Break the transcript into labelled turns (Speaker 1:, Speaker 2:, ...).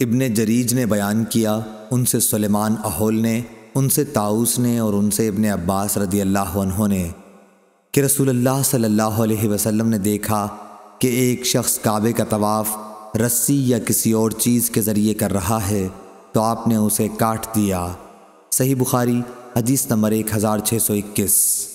Speaker 1: इब्ने जरीज ने बयान किया उनसे सलेमान अहोल ने उनसे ताऊस ने और उनसे इब्ने अब्बास रदी अल्लाह ने कि रसूलुल्लाह सल्लल्लाहु अलैहि वसल्लम ने देखा कि एक शख्स काबे का तवाफ़ रस्सी या किसी और चीज़ के ज़रिए कर रहा है तो आपने उसे काट दिया सही बुखारी हदीस नंबर एक हज़ार छः सौ इक्कीस